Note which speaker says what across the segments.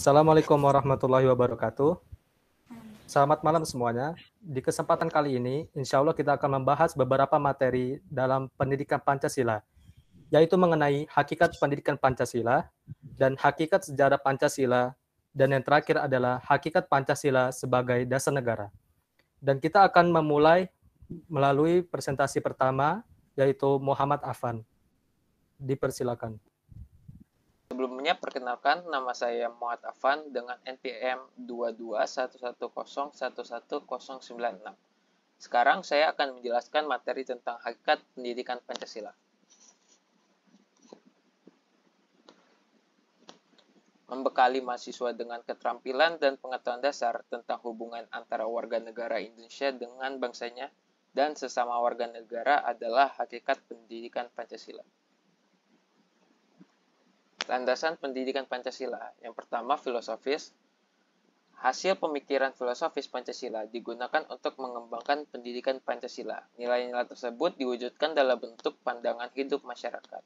Speaker 1: Assalamualaikum warahmatullahi wabarakatuh. Selamat malam semuanya. Di kesempatan kali ini, insya Allah kita akan membahas beberapa materi dalam pendidikan Pancasila, yaitu mengenai hakikat pendidikan Pancasila dan hakikat sejarah Pancasila, dan yang terakhir adalah hakikat Pancasila sebagai dasar negara. Dan kita akan memulai melalui presentasi pertama, yaitu Muhammad Afan. Dipersilakan.
Speaker 2: Sebelumnya perkenalkan nama saya Muhammad Afan dengan NPM 2211011096. Sekarang saya akan menjelaskan materi tentang hakikat pendidikan Pancasila. Membekali mahasiswa dengan keterampilan dan pengetahuan dasar tentang hubungan antara warga negara Indonesia dengan bangsanya dan sesama warga negara adalah hakikat pendidikan Pancasila. Landasan pendidikan Pancasila. Yang pertama, filosofis. Hasil pemikiran filosofis Pancasila digunakan untuk mengembangkan pendidikan Pancasila. Nilai-nilai tersebut diwujudkan dalam bentuk pandangan hidup masyarakat.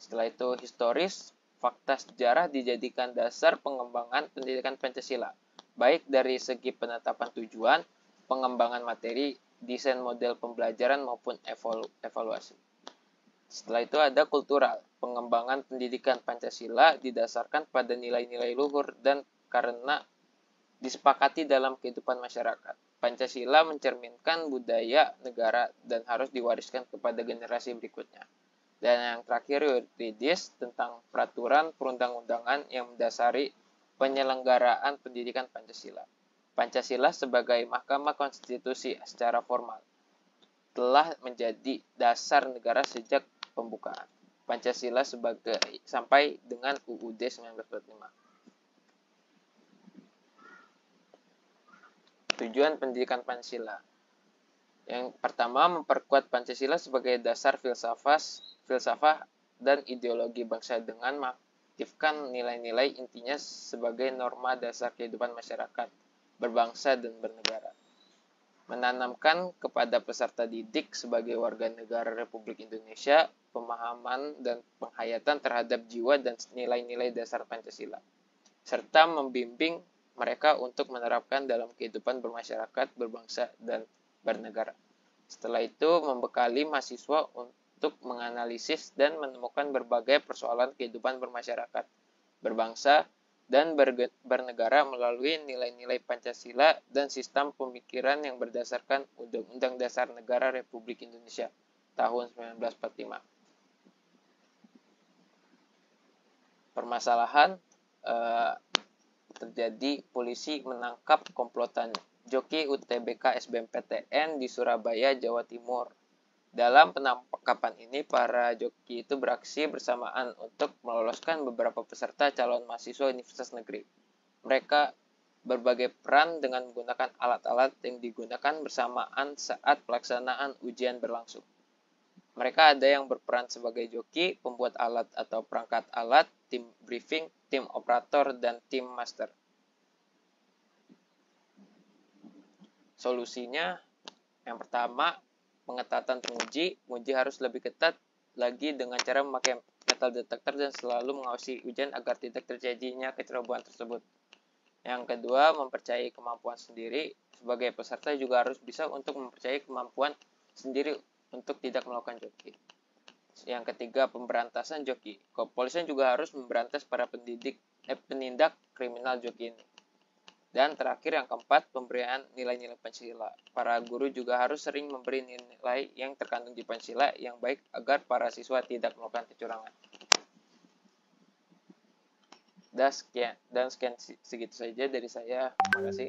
Speaker 2: Setelah itu, historis, fakta sejarah dijadikan dasar pengembangan pendidikan Pancasila, baik dari segi penetapan tujuan, pengembangan materi, desain model pembelajaran maupun evalu evaluasi. Setelah itu ada kultural pengembangan pendidikan Pancasila didasarkan pada nilai-nilai luhur dan karena disepakati dalam kehidupan masyarakat. Pancasila mencerminkan budaya negara dan harus diwariskan kepada generasi berikutnya. Dan yang terakhir yuridis tentang peraturan perundang-undangan yang mendasari penyelenggaraan pendidikan Pancasila. Pancasila sebagai mahkamah konstitusi secara formal telah menjadi dasar negara sejak pembukaan. Pancasila sebagai sampai dengan UUD 1945. Tujuan pendidikan Pancasila. Yang pertama memperkuat Pancasila sebagai dasar filsafat, filsafah dan ideologi bangsa dengan mengaktifkan nilai-nilai intinya sebagai norma dasar kehidupan masyarakat, berbangsa dan bernegara menanamkan kepada peserta didik sebagai warga negara Republik Indonesia pemahaman dan penghayatan terhadap jiwa dan nilai-nilai dasar Pancasila, serta membimbing mereka untuk menerapkan dalam kehidupan bermasyarakat, berbangsa, dan bernegara. Setelah itu, membekali mahasiswa untuk menganalisis dan menemukan berbagai persoalan kehidupan bermasyarakat, berbangsa, dan bernegara melalui nilai-nilai Pancasila dan sistem pemikiran yang berdasarkan Undang-Undang Dasar Negara Republik Indonesia tahun 1945. Permasalahan eh, terjadi polisi menangkap komplotan Joki UTBK SBMPTN di Surabaya, Jawa Timur dalam penangkapan ini, para joki itu beraksi bersamaan untuk meloloskan beberapa peserta calon mahasiswa Universitas Negeri. Mereka berbagai peran dengan menggunakan alat-alat yang digunakan bersamaan saat pelaksanaan ujian berlangsung. Mereka ada yang berperan sebagai joki, pembuat alat atau perangkat alat, tim briefing, tim operator, dan tim master. Solusinya, yang pertama, pengetatan penguji, penguji harus lebih ketat lagi dengan cara memakai metal detector dan selalu mengawasi hujan agar tidak terjadinya kecerobohan tersebut. Yang kedua, mempercayai kemampuan sendiri. Sebagai peserta juga harus bisa untuk mempercayai kemampuan sendiri untuk tidak melakukan joki. Yang ketiga, pemberantasan joki. Kepolisian juga harus memberantas para pendidik, eh, penindak kriminal joki ini. Dan terakhir yang keempat, pemberian nilai-nilai Pancasila. Para guru juga harus sering memberi nilai yang terkandung di Pancasila yang baik agar para siswa tidak melakukan kecurangan. Dan sekian, dan sekian segitu saja dari saya. Terima kasih.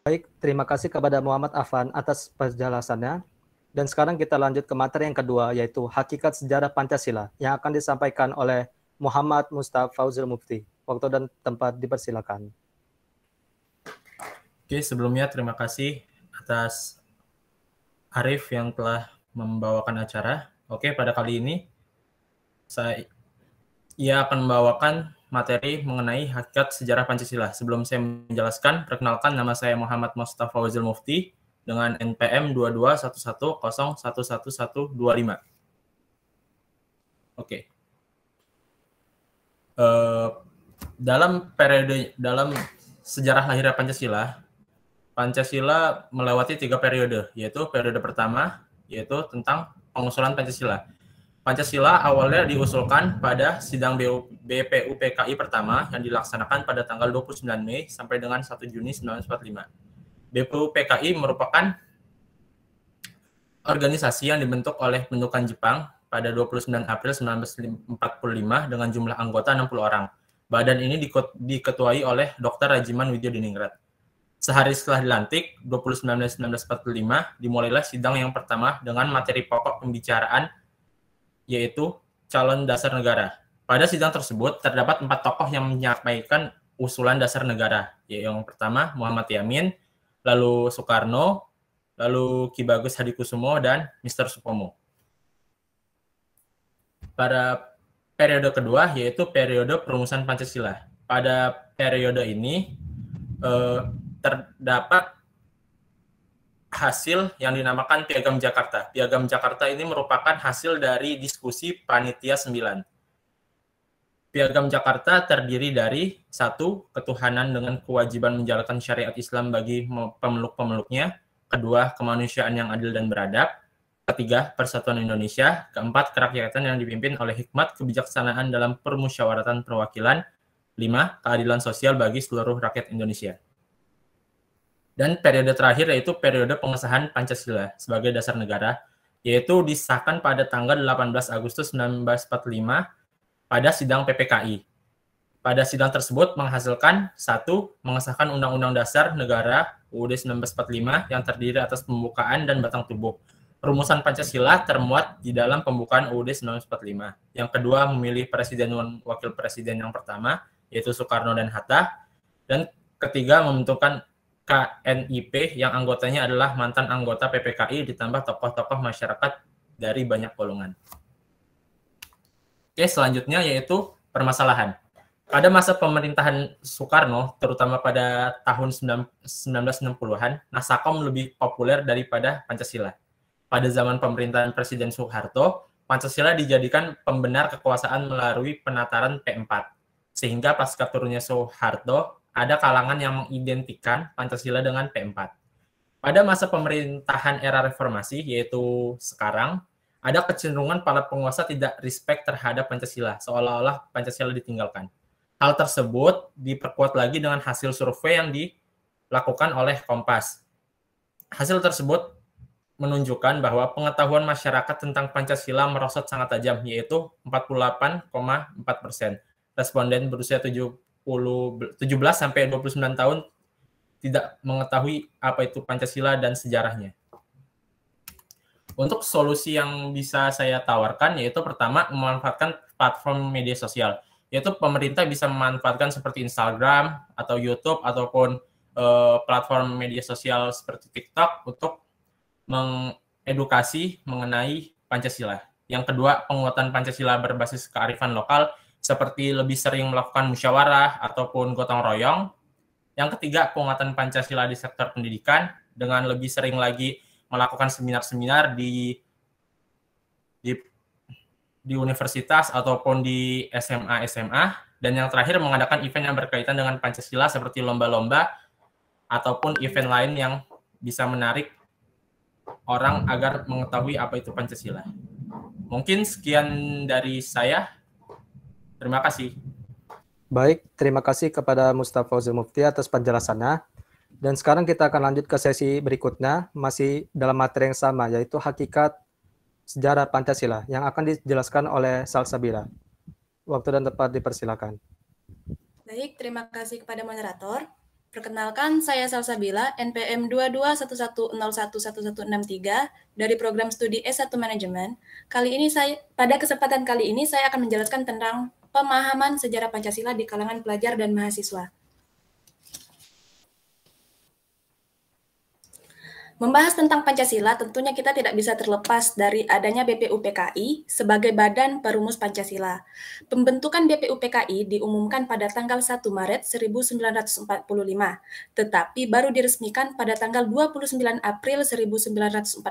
Speaker 1: Baik, terima kasih kepada Muhammad Afan atas penjelasannya. Dan sekarang kita lanjut ke materi yang kedua, yaitu hakikat sejarah Pancasila yang akan disampaikan oleh Muhammad Mustafa Fauzul Mufti. Waktu dan tempat dipersilakan.
Speaker 3: Oke, sebelumnya terima kasih atas Arif yang telah membawakan acara. Oke, pada kali ini saya ia akan membawakan materi mengenai hakikat sejarah Pancasila. Sebelum saya menjelaskan, perkenalkan nama saya Muhammad Mustafa Wazil Mufti dengan NPM 22110111125. Oke. Okay. Uh, eh, dalam periode dalam sejarah lahirnya Pancasila Pancasila melewati tiga periode, yaitu periode pertama, yaitu tentang pengusulan Pancasila. Pancasila awalnya diusulkan pada sidang BPUPKI pertama yang dilaksanakan pada tanggal 29 Mei sampai dengan 1 Juni 1945. BPUPKI merupakan organisasi yang dibentuk oleh pendudukan Jepang pada 29 April 1945 dengan jumlah anggota 60 orang. Badan ini diketuai oleh Dr. Rajiman Widyo Diningrat. Sehari setelah dilantik, 29 1945, dimulailah sidang yang pertama dengan materi pokok pembicaraan, yaitu calon dasar negara. Pada sidang tersebut, terdapat empat tokoh yang menyampaikan usulan dasar negara, yaitu yang pertama Muhammad Yamin, lalu Soekarno, lalu Ki Bagus Hadikusumo, dan Mr. Supomo. Pada periode kedua, yaitu periode perumusan Pancasila. Pada periode ini, eh, terdapat hasil yang dinamakan Piagam Jakarta. Piagam Jakarta ini merupakan hasil dari diskusi Panitia 9. Piagam Jakarta terdiri dari satu ketuhanan dengan kewajiban menjalankan syariat Islam bagi pemeluk-pemeluknya, kedua kemanusiaan yang adil dan beradab, ketiga persatuan Indonesia, keempat kerakyatan yang dipimpin oleh hikmat kebijaksanaan dalam permusyawaratan perwakilan, lima keadilan sosial bagi seluruh rakyat Indonesia. Dan periode terakhir yaitu periode pengesahan Pancasila sebagai dasar negara, yaitu disahkan pada tanggal 18 Agustus 1945 pada sidang PPKI. Pada sidang tersebut menghasilkan satu mengesahkan Undang-Undang Dasar Negara UUD 1945 yang terdiri atas pembukaan dan batang tubuh rumusan Pancasila termuat di dalam pembukaan UUD 1945. Yang kedua, memilih presiden dan wakil presiden yang pertama, yaitu Soekarno dan Hatta. Dan ketiga, membentukkan KNIP yang anggotanya adalah mantan anggota PPKI ditambah tokoh-tokoh masyarakat dari banyak golongan. Oke, selanjutnya yaitu permasalahan. Pada masa pemerintahan Soekarno, terutama pada tahun 1960-an, Nasakom lebih populer daripada Pancasila. Pada zaman pemerintahan Presiden Soeharto, Pancasila dijadikan pembenar kekuasaan melalui penataran P4. Sehingga pasca turunnya Soeharto, ada kalangan yang mengidentikan Pancasila dengan P4. Pada masa pemerintahan era reformasi, yaitu sekarang, ada kecenderungan para penguasa tidak respect terhadap Pancasila, seolah-olah Pancasila ditinggalkan. Hal tersebut diperkuat lagi dengan hasil survei yang dilakukan oleh Kompas. Hasil tersebut menunjukkan bahwa pengetahuan masyarakat tentang Pancasila merosot sangat tajam, yaitu 48,4 persen. Responden berusia 7. 17 sampai 29 tahun tidak mengetahui apa itu Pancasila dan sejarahnya. Untuk solusi yang bisa saya tawarkan yaitu pertama memanfaatkan platform media sosial. Yaitu pemerintah bisa memanfaatkan seperti Instagram atau YouTube ataupun eh, platform media sosial seperti TikTok untuk mengedukasi mengenai Pancasila. Yang kedua, penguatan Pancasila berbasis kearifan lokal seperti lebih sering melakukan musyawarah ataupun gotong royong. Yang ketiga, penguatan Pancasila di sektor pendidikan dengan lebih sering lagi melakukan seminar-seminar di di di universitas ataupun di SMA SMA dan yang terakhir mengadakan event yang berkaitan dengan Pancasila seperti lomba-lomba ataupun event lain yang bisa menarik orang agar mengetahui apa itu Pancasila. Mungkin sekian dari saya. Terima kasih.
Speaker 1: Baik, terima kasih kepada Mustafa Zulmufti atas penjelasannya. Dan sekarang kita akan lanjut ke sesi berikutnya, masih dalam materi yang sama, yaitu hakikat sejarah Pancasila yang akan dijelaskan oleh Salsabila. Waktu dan tempat dipersilakan.
Speaker 4: Baik, terima kasih kepada moderator. Perkenalkan, saya Salsabila, NPM 2211101163 dari program studi S1 Manajemen. Kali ini saya pada kesempatan kali ini saya akan menjelaskan tentang pemahaman sejarah Pancasila di kalangan pelajar dan mahasiswa. Membahas tentang Pancasila, tentunya kita tidak bisa terlepas dari adanya BPUPKI sebagai badan perumus Pancasila. Pembentukan BPUPKI diumumkan pada tanggal 1 Maret 1945, tetapi baru diresmikan pada tanggal 29 April 1945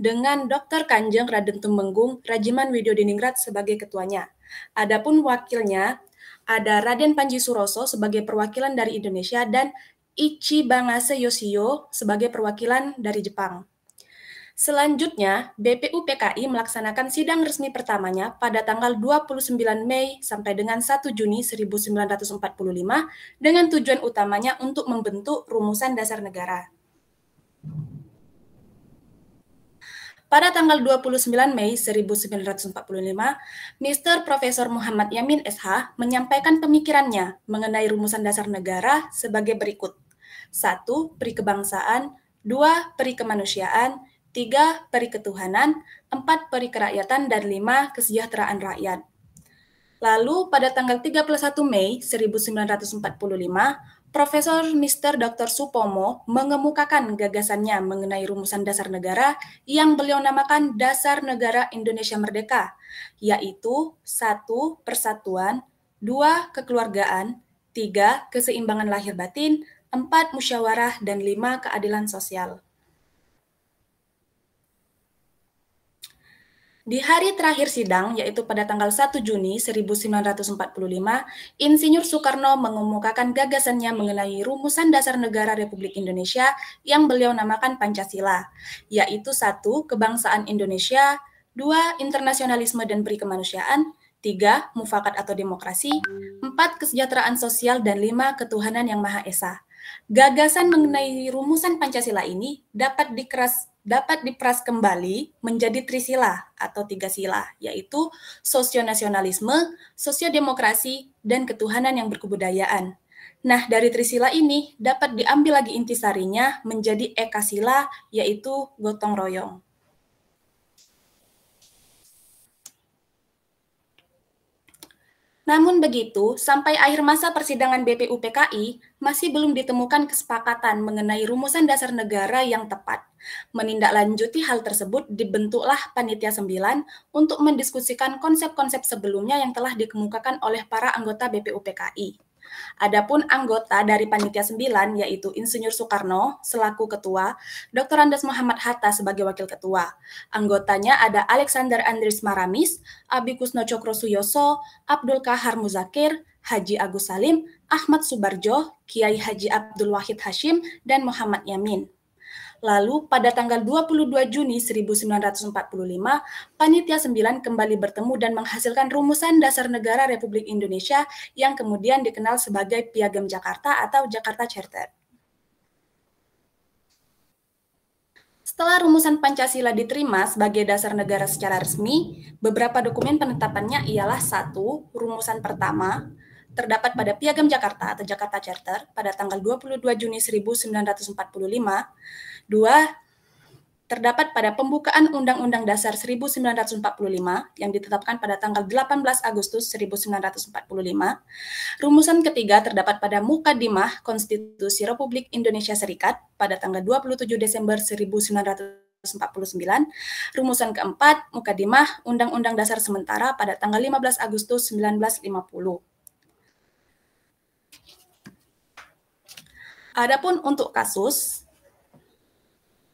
Speaker 4: dengan Dr. Kanjeng Raden Tumenggung Rajiman Widodiningrat sebagai ketuanya. Adapun wakilnya ada Raden Panji Suroso sebagai perwakilan dari Indonesia dan Bangase Yoshio sebagai perwakilan dari Jepang. Selanjutnya, BPU PKI melaksanakan sidang resmi pertamanya pada tanggal 29 Mei sampai dengan 1 Juni 1945 dengan tujuan utamanya untuk membentuk rumusan dasar negara. Pada tanggal 29 Mei 1945, Mr. Profesor Muhammad Yamin SH menyampaikan pemikirannya mengenai rumusan dasar negara sebagai berikut. 1. Peri kebangsaan, 2. Peri kemanusiaan, 3. Peri ketuhanan, 4. Peri kerakyatan, dan 5. Kesejahteraan rakyat. Lalu, pada tanggal 31 Mei 1945, Profesor Mr. Dr. Supomo mengemukakan gagasannya mengenai rumusan dasar negara yang beliau namakan Dasar Negara Indonesia Merdeka, yaitu satu persatuan, dua kekeluargaan, tiga keseimbangan lahir batin, empat musyawarah, dan lima keadilan sosial. Di hari terakhir sidang, yaitu pada tanggal 1 Juni 1945, Insinyur Soekarno mengemukakan gagasannya mengenai rumusan dasar negara Republik Indonesia yang beliau namakan Pancasila, yaitu satu Kebangsaan Indonesia, dua Internasionalisme dan Perikemanusiaan, tiga, Mufakat atau demokrasi, empat, Kesejahteraan sosial, dan lima, Ketuhanan yang Maha Esa. Gagasan mengenai rumusan Pancasila ini dapat dikeras, dapat diperas kembali menjadi trisila atau tiga sila, yaitu sosionasionalisme, sosiodemokrasi, dan ketuhanan yang berkebudayaan. Nah, dari trisila ini dapat diambil lagi intisarinya menjadi ekasila, yaitu gotong royong. Namun begitu, sampai akhir masa persidangan BPUPKI, masih belum ditemukan kesepakatan mengenai rumusan dasar negara yang tepat. Menindaklanjuti hal tersebut, dibentuklah Panitia 9 untuk mendiskusikan konsep-konsep sebelumnya yang telah dikemukakan oleh para anggota BPUPKI. Adapun anggota dari panitia 9 yaitu Insinyur Soekarno selaku ketua, Dr. Andes Muhammad Hatta sebagai wakil ketua. Anggotanya ada Alexander Andris Maramis, Abi Kusno Cokro Suyoso, Abdul Kahar Muzakir, Haji Agus Salim, Ahmad Subarjo, Kiai Haji Abdul Wahid Hashim, dan Muhammad Yamin. Lalu pada tanggal 22 Juni 1945, Panitia 9 kembali bertemu dan menghasilkan rumusan dasar negara Republik Indonesia yang kemudian dikenal sebagai Piagam Jakarta atau Jakarta Charter. Setelah rumusan Pancasila diterima sebagai dasar negara secara resmi, beberapa dokumen penetapannya ialah satu, rumusan pertama, terdapat pada Piagam Jakarta atau Jakarta Charter pada tanggal 22 Juni 1945. Dua, terdapat pada pembukaan Undang-Undang Dasar 1945 yang ditetapkan pada tanggal 18 Agustus 1945. Rumusan ketiga terdapat pada Mukadimah Konstitusi Republik Indonesia Serikat pada tanggal 27 Desember 1949. Rumusan keempat, Mukadimah Undang-Undang Dasar Sementara pada tanggal 15 Agustus 1950. Adapun untuk kasus,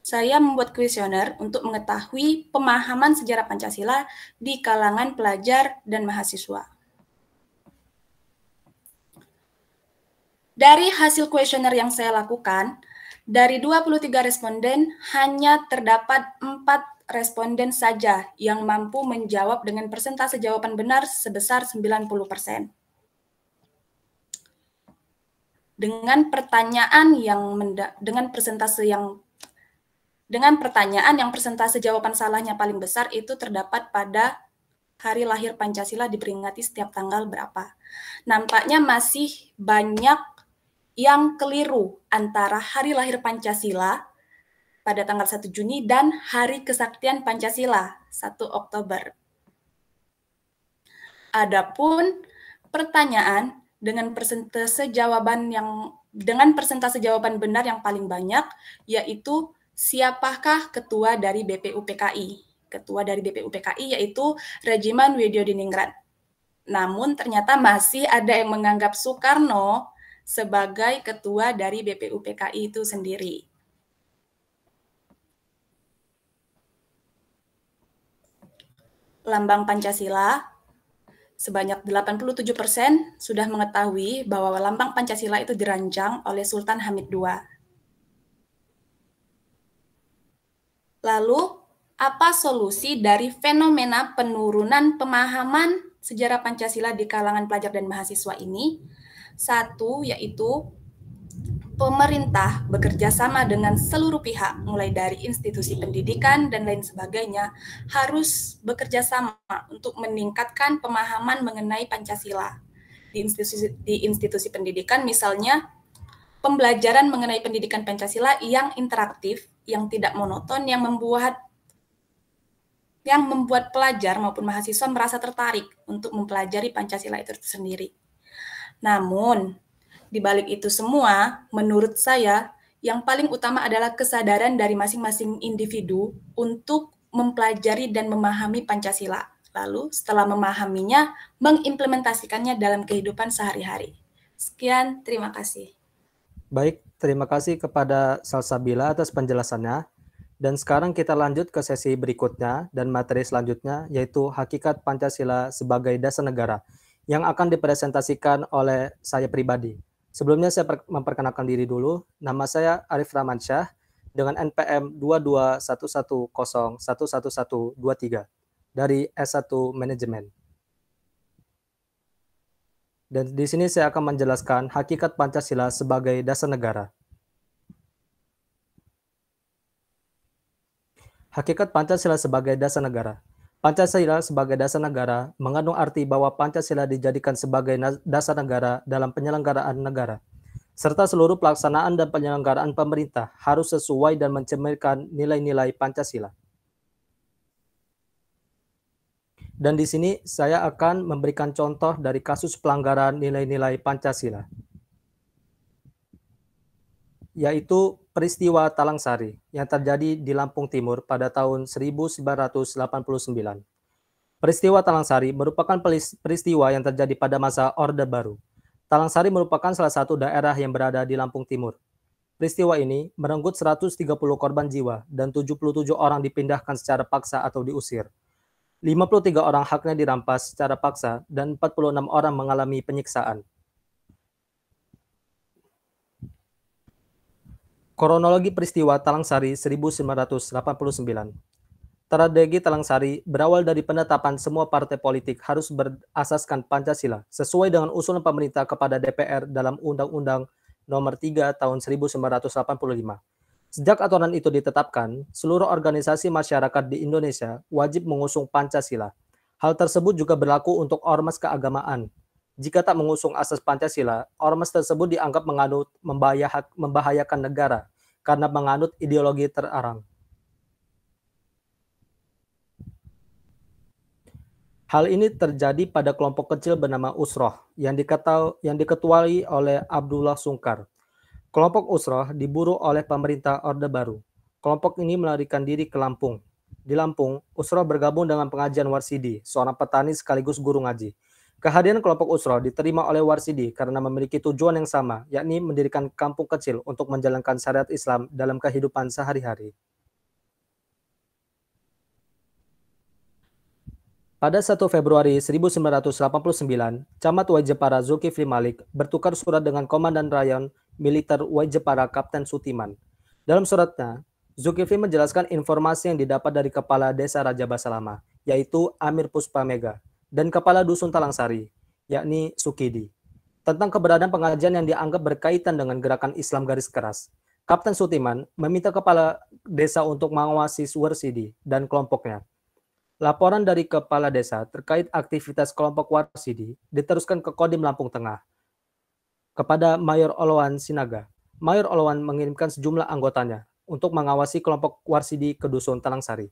Speaker 4: saya membuat kuesioner untuk mengetahui pemahaman sejarah Pancasila di kalangan pelajar dan mahasiswa. Dari hasil kuesioner yang saya lakukan, dari 23 responden hanya terdapat 4 responden saja yang mampu menjawab dengan persentase jawaban benar sebesar 90 dengan pertanyaan yang dengan persentase yang dengan pertanyaan yang persentase jawaban salahnya paling besar itu terdapat pada hari lahir Pancasila diperingati setiap tanggal berapa. Nampaknya masih banyak yang keliru antara hari lahir Pancasila pada tanggal 1 Juni dan hari kesaktian Pancasila 1 Oktober. Adapun pertanyaan dengan persentase jawaban yang dengan persentase jawaban benar yang paling banyak yaitu siapakah ketua dari BPUPKI? Ketua dari BPUPKI yaitu Regimen Widyodiningrat. Namun ternyata masih ada yang menganggap Soekarno sebagai ketua dari BPUPKI itu sendiri. Lambang Pancasila sebanyak 87% sudah mengetahui bahwa lambang Pancasila itu dirancang oleh Sultan Hamid II. Lalu, apa solusi dari fenomena penurunan pemahaman sejarah Pancasila di kalangan pelajar dan mahasiswa ini? Satu, yaitu pemerintah bekerja sama dengan seluruh pihak, mulai dari institusi pendidikan dan lain sebagainya, harus bekerja sama untuk meningkatkan pemahaman mengenai Pancasila. Di institusi, di institusi pendidikan misalnya, pembelajaran mengenai pendidikan Pancasila yang interaktif, yang tidak monoton, yang membuat yang membuat pelajar maupun mahasiswa merasa tertarik untuk mempelajari Pancasila itu sendiri. Namun, di balik itu semua, menurut saya, yang paling utama adalah kesadaran dari masing-masing individu untuk mempelajari dan memahami Pancasila. Lalu, setelah memahaminya, mengimplementasikannya dalam kehidupan sehari-hari. Sekian, terima
Speaker 1: kasih. Baik, terima kasih kepada Salsabila atas penjelasannya. Dan sekarang kita lanjut ke sesi berikutnya dan materi selanjutnya yaitu hakikat Pancasila sebagai dasar negara yang akan dipresentasikan oleh saya pribadi. Sebelumnya saya memperkenalkan diri dulu. Nama saya Arif Ramansyah dengan NPM 22110111123 dari S1 Manajemen. Dan di sini saya akan menjelaskan hakikat Pancasila sebagai dasar negara. Hakikat Pancasila sebagai dasar negara Pancasila sebagai dasar negara mengandung arti bahwa Pancasila dijadikan sebagai dasar negara dalam penyelenggaraan negara, serta seluruh pelaksanaan dan penyelenggaraan pemerintah harus sesuai dan mencerminkan nilai-nilai Pancasila. Dan di sini saya akan memberikan contoh dari kasus pelanggaran nilai-nilai Pancasila yaitu peristiwa Talang Sari yang terjadi di Lampung Timur pada tahun 1989. Peristiwa Talang Sari merupakan peristiwa yang terjadi pada masa Orde Baru. Talang Sari merupakan salah satu daerah yang berada di Lampung Timur. Peristiwa ini merenggut 130 korban jiwa dan 77 orang dipindahkan secara paksa atau diusir. 53 orang haknya dirampas secara paksa dan 46 orang mengalami penyiksaan. Kronologi peristiwa Talang Sari 1989. Talang Sari berawal dari penetapan semua partai politik harus berasaskan Pancasila sesuai dengan usulan pemerintah kepada DPR dalam Undang-Undang Nomor 3 Tahun 1985. Sejak aturan itu ditetapkan, seluruh organisasi masyarakat di Indonesia wajib mengusung Pancasila. Hal tersebut juga berlaku untuk ormas keagamaan, jika tak mengusung asas Pancasila, ormas tersebut dianggap menganut membahayakan negara karena menganut ideologi terarang. Hal ini terjadi pada kelompok kecil bernama Usroh yang, diketau, yang diketuai oleh Abdullah Sungkar. Kelompok Usroh diburu oleh pemerintah Orde Baru. Kelompok ini melarikan diri ke Lampung. Di Lampung, Usroh bergabung dengan pengajian Warsidi, seorang petani sekaligus guru ngaji. Kehadiran kelompok Usro diterima oleh Warsidi karena memiliki tujuan yang sama, yakni mendirikan kampung kecil untuk menjalankan syariat Islam dalam kehidupan sehari-hari. Pada 1 Februari 1989, Camat Wajepara Zulkifli Malik bertukar surat dengan Komandan Rayon Militer Wajepara Kapten Sutiman. Dalam suratnya, Zulkifli menjelaskan informasi yang didapat dari Kepala Desa Raja Basalama, yaitu Amir Puspa Mega, dan Kepala Dusun Talangsari, yakni Sukidi, tentang keberadaan pengajian yang dianggap berkaitan dengan gerakan Islam garis keras. Kapten Sutiman meminta kepala desa untuk mengawasi Warsidi dan kelompoknya. Laporan dari kepala desa terkait aktivitas kelompok Warsidi diteruskan ke Kodim Lampung Tengah kepada Mayor Olowan Sinaga. Mayor Olowan mengirimkan sejumlah anggotanya untuk mengawasi kelompok Warsidi ke Dusun Talangsari.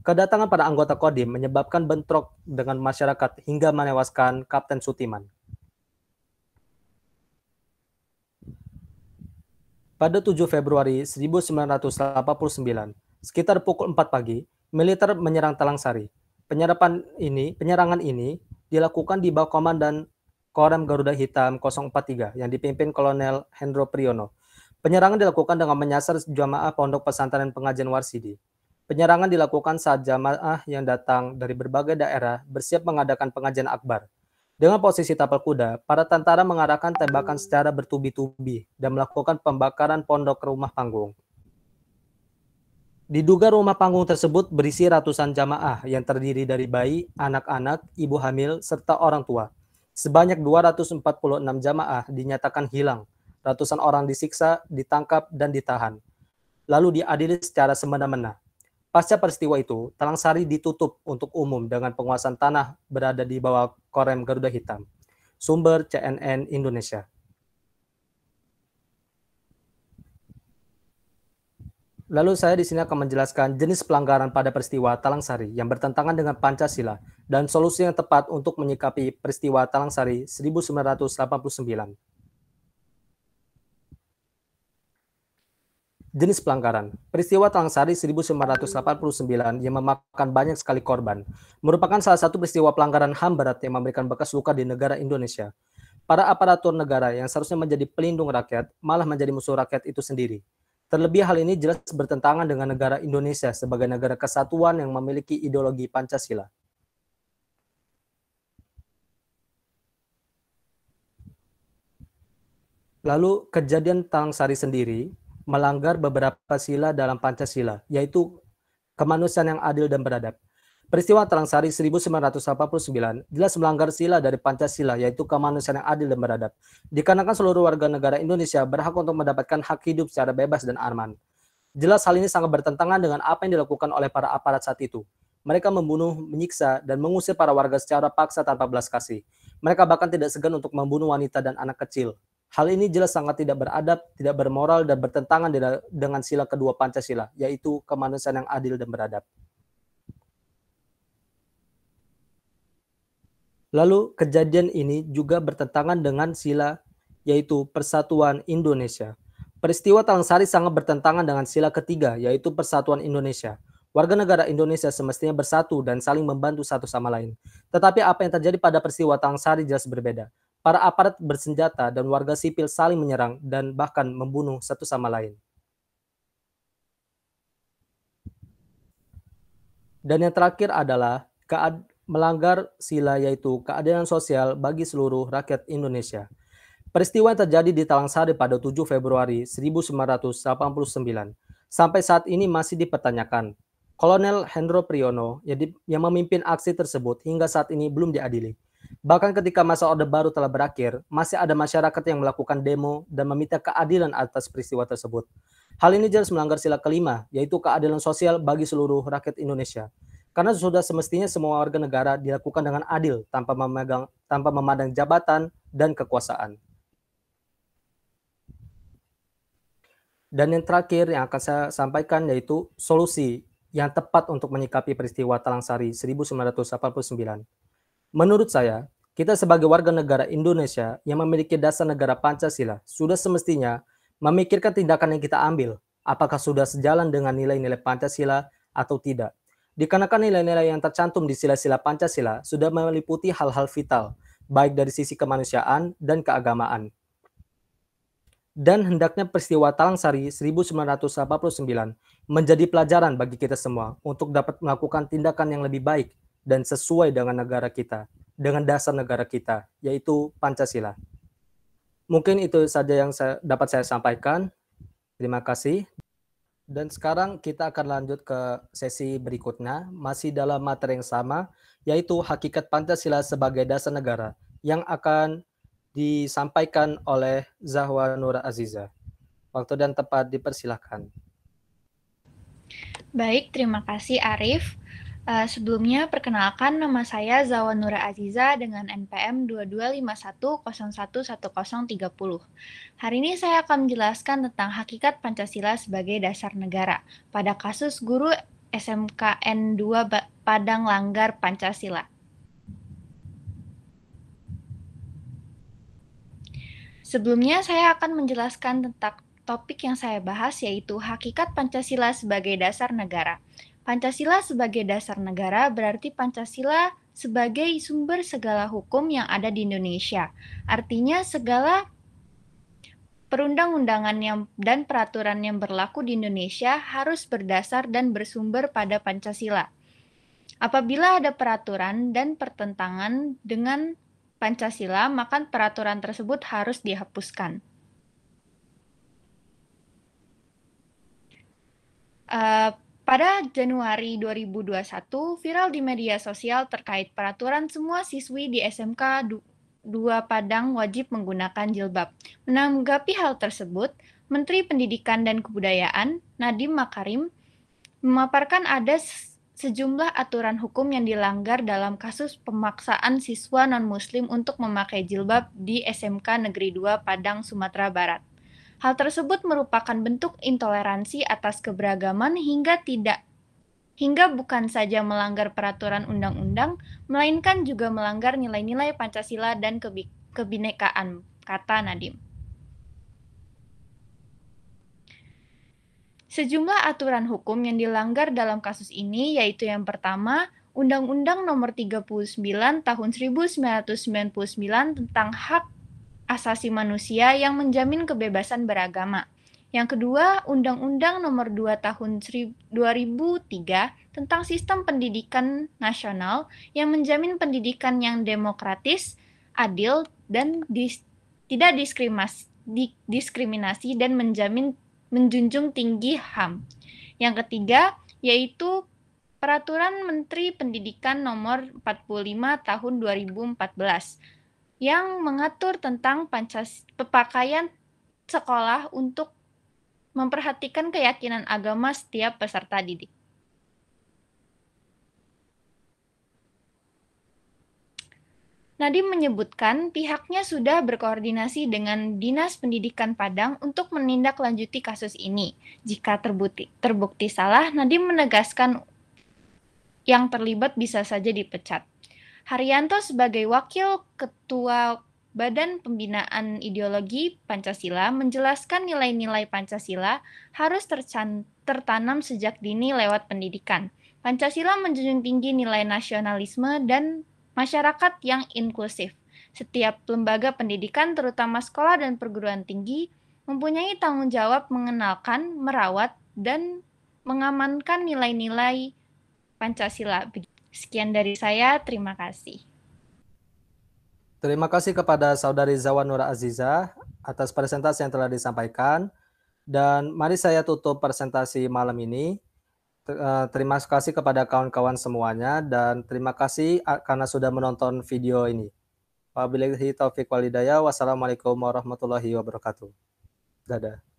Speaker 1: Kedatangan para anggota Kodim menyebabkan bentrok dengan masyarakat hingga menewaskan Kapten Sutiman. Pada 7 Februari 1989, sekitar pukul 4 pagi, militer menyerang Talang Sari. Penyerapan ini, penyerangan ini dilakukan di bawah komandan Korem Garuda Hitam 043 yang dipimpin Kolonel Hendro Priyono. Penyerangan dilakukan dengan menyasar jamaah Pondok Pesantren Pengajian Warsidi. Penyerangan dilakukan saat jamaah yang datang dari berbagai daerah bersiap mengadakan pengajian akbar. Dengan posisi tapal kuda, para tentara mengarahkan tembakan secara bertubi-tubi dan melakukan pembakaran pondok ke rumah panggung. Diduga rumah panggung tersebut berisi ratusan jamaah yang terdiri dari bayi, anak-anak, ibu hamil, serta orang tua. Sebanyak 246 jamaah dinyatakan hilang. Ratusan orang disiksa, ditangkap, dan ditahan. Lalu diadili secara semena-mena Pasca peristiwa itu, Talang Sari ditutup untuk umum dengan penguasaan tanah berada di bawah Korem Garuda Hitam. Sumber CNN Indonesia. Lalu saya di sini akan menjelaskan jenis pelanggaran pada peristiwa Talang Sari yang bertentangan dengan Pancasila dan solusi yang tepat untuk menyikapi peristiwa Talang Sari 1989. Jenis pelanggaran. Peristiwa Tangsari 1989 yang memakan banyak sekali korban merupakan salah satu peristiwa pelanggaran HAM berat yang memberikan bekas luka di negara Indonesia. Para aparatur negara yang seharusnya menjadi pelindung rakyat malah menjadi musuh rakyat itu sendiri. Terlebih hal ini jelas bertentangan dengan negara Indonesia sebagai negara kesatuan yang memiliki ideologi Pancasila. Lalu kejadian Tangsari sendiri melanggar beberapa sila dalam Pancasila, yaitu kemanusiaan yang adil dan beradab. Peristiwa Terangsari 1989 jelas melanggar sila dari Pancasila, yaitu kemanusiaan yang adil dan beradab. Dikarenakan seluruh warga negara Indonesia berhak untuk mendapatkan hak hidup secara bebas dan aman. Jelas hal ini sangat bertentangan dengan apa yang dilakukan oleh para aparat saat itu. Mereka membunuh, menyiksa, dan mengusir para warga secara paksa tanpa belas kasih. Mereka bahkan tidak segan untuk membunuh wanita dan anak kecil. Hal ini jelas sangat tidak beradab, tidak bermoral, dan bertentangan dengan sila kedua Pancasila, yaitu kemanusiaan yang adil dan beradab. Lalu kejadian ini juga bertentangan dengan sila yaitu Persatuan Indonesia. Peristiwa Talang Sari sangat bertentangan dengan sila ketiga yaitu Persatuan Indonesia. Warga negara Indonesia semestinya bersatu dan saling membantu satu sama lain. Tetapi apa yang terjadi pada peristiwa Talang Sari jelas berbeda para aparat bersenjata dan warga sipil saling menyerang dan bahkan membunuh satu sama lain. Dan yang terakhir adalah kead melanggar sila yaitu keadilan sosial bagi seluruh rakyat Indonesia. Peristiwa yang terjadi di Talang Sari pada 7 Februari 1989 sampai saat ini masih dipertanyakan. Kolonel Hendro Priyono yang memimpin aksi tersebut hingga saat ini belum diadili. Bahkan ketika masa Orde Baru telah berakhir, masih ada masyarakat yang melakukan demo dan meminta keadilan atas peristiwa tersebut. Hal ini jelas melanggar sila kelima, yaitu keadilan sosial bagi seluruh rakyat Indonesia. Karena sudah semestinya semua warga negara dilakukan dengan adil tanpa memegang tanpa memandang jabatan dan kekuasaan. Dan yang terakhir yang akan saya sampaikan yaitu solusi yang tepat untuk menyikapi peristiwa Talang Sari 1989. Menurut saya, kita sebagai warga negara Indonesia yang memiliki dasar negara Pancasila sudah semestinya memikirkan tindakan yang kita ambil, apakah sudah sejalan dengan nilai-nilai Pancasila atau tidak. Dikarenakan nilai-nilai yang tercantum di sila-sila Pancasila sudah meliputi hal-hal vital, baik dari sisi kemanusiaan dan keagamaan. Dan hendaknya peristiwa Talang Sari 1989 menjadi pelajaran bagi kita semua untuk dapat melakukan tindakan yang lebih baik dan sesuai dengan negara kita, dengan dasar negara kita, yaitu Pancasila. Mungkin itu saja yang saya, dapat saya sampaikan. Terima kasih. Dan sekarang kita akan lanjut ke sesi berikutnya, masih dalam materi yang sama, yaitu hakikat Pancasila sebagai dasar negara yang akan disampaikan oleh Zahwa Nur Aziza. Waktu dan tempat dipersilahkan.
Speaker 5: Baik, terima kasih Arif. Uh, sebelumnya, perkenalkan nama saya Zawanura Aziza dengan NPM 2251011030. Hari ini saya akan menjelaskan tentang hakikat Pancasila sebagai dasar negara pada kasus guru SMKN 2 Padang Langgar Pancasila. Sebelumnya, saya akan menjelaskan tentang topik yang saya bahas yaitu hakikat Pancasila sebagai dasar negara. Pancasila sebagai dasar negara berarti Pancasila sebagai sumber segala hukum yang ada di Indonesia. Artinya segala perundang-undangan yang dan peraturan yang berlaku di Indonesia harus berdasar dan bersumber pada Pancasila. Apabila ada peraturan dan pertentangan dengan Pancasila, maka peraturan tersebut harus dihapuskan. Uh, pada Januari 2021, viral di media sosial terkait peraturan semua siswi di SMK 2 Padang wajib menggunakan jilbab. Menanggapi hal tersebut, Menteri Pendidikan dan Kebudayaan Nadiem Makarim memaparkan ada sejumlah aturan hukum yang dilanggar dalam kasus pemaksaan siswa non-muslim untuk memakai jilbab di SMK Negeri 2 Padang, Sumatera Barat. Hal tersebut merupakan bentuk intoleransi atas keberagaman hingga tidak hingga bukan saja melanggar peraturan undang-undang, melainkan juga melanggar nilai-nilai Pancasila dan kebi kebinekaan, kata Nadim. Sejumlah aturan hukum yang dilanggar dalam kasus ini yaitu yang pertama, Undang-Undang Nomor 39 Tahun 1999 tentang Hak asasi manusia yang menjamin kebebasan beragama. Yang kedua, Undang-Undang Nomor 2 Tahun 2003 tentang Sistem Pendidikan Nasional yang menjamin pendidikan yang demokratis, adil, dan dis tidak diskriminasi, diskriminasi dan menjamin menjunjung tinggi HAM. Yang ketiga, yaitu Peraturan Menteri Pendidikan Nomor 45 Tahun 2014 yang mengatur tentang Pancas pepakaian sekolah untuk memperhatikan keyakinan agama setiap peserta didik. Nadiem menyebutkan pihaknya sudah berkoordinasi dengan Dinas Pendidikan Padang untuk menindaklanjuti kasus ini. Jika terbukti, terbukti salah, Nadiem menegaskan yang terlibat bisa saja dipecat. Haryanto sebagai Wakil Ketua Badan Pembinaan Ideologi Pancasila menjelaskan nilai-nilai Pancasila harus tertanam sejak dini lewat pendidikan. Pancasila menjunjung tinggi nilai nasionalisme dan masyarakat yang inklusif. Setiap lembaga pendidikan, terutama sekolah dan perguruan tinggi, mempunyai tanggung jawab mengenalkan, merawat, dan mengamankan nilai-nilai Pancasila. Sekian dari saya, terima kasih.
Speaker 1: Terima kasih kepada saudari Zawan Nur Aziza atas presentasi yang telah disampaikan. Dan mari saya tutup presentasi malam ini. Eh, terima kasih kepada kawan-kawan semuanya dan terima kasih karena sudah menonton video ini. Wabillahi taufiq walidaya. Wassalamualaikum warahmatullahi wabarakatuh. Dadah.